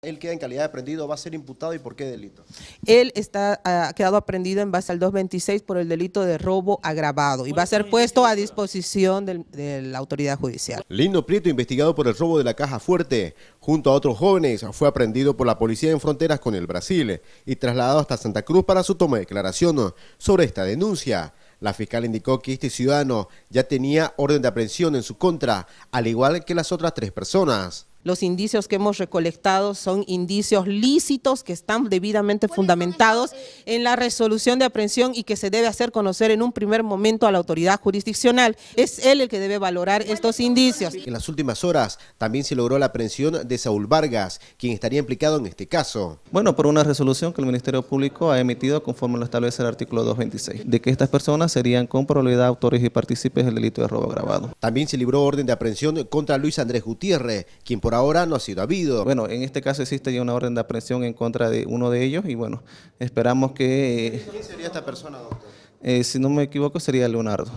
Él queda en calidad de aprendido, va a ser imputado y por qué delito. Él está ha quedado aprendido en base al 226 por el delito de robo agravado y va a ser puesto a disposición de la autoridad judicial. Lindo Prieto, investigado por el robo de la caja fuerte, junto a otros jóvenes, fue aprendido por la policía en fronteras con el Brasil y trasladado hasta Santa Cruz para su toma de declaración sobre esta denuncia. La fiscal indicó que este ciudadano ya tenía orden de aprehensión en su contra, al igual que las otras tres personas. Los indicios que hemos recolectado son indicios lícitos que están debidamente fundamentados eh? en la resolución de aprehensión y que se debe hacer conocer en un primer momento a la autoridad jurisdiccional. Es él el que debe valorar estos indicios. En las últimas horas también se logró la aprehensión de Saúl Vargas, quien estaría implicado en este caso. Bueno, por una resolución que el Ministerio Público ha emitido conforme lo establece el artículo 226, de que estas personas serían con probabilidad autores y partícipes del delito de robo grabado También se libró orden de aprehensión contra Luis Andrés Gutiérrez, quien por ahora no ha sido habido. Bueno, en este caso existe ya una orden de aprehensión en contra de uno de ellos y bueno, esperamos que... ¿Quién sería esta persona, doctor? Eh, si no me equivoco, sería Leonardo.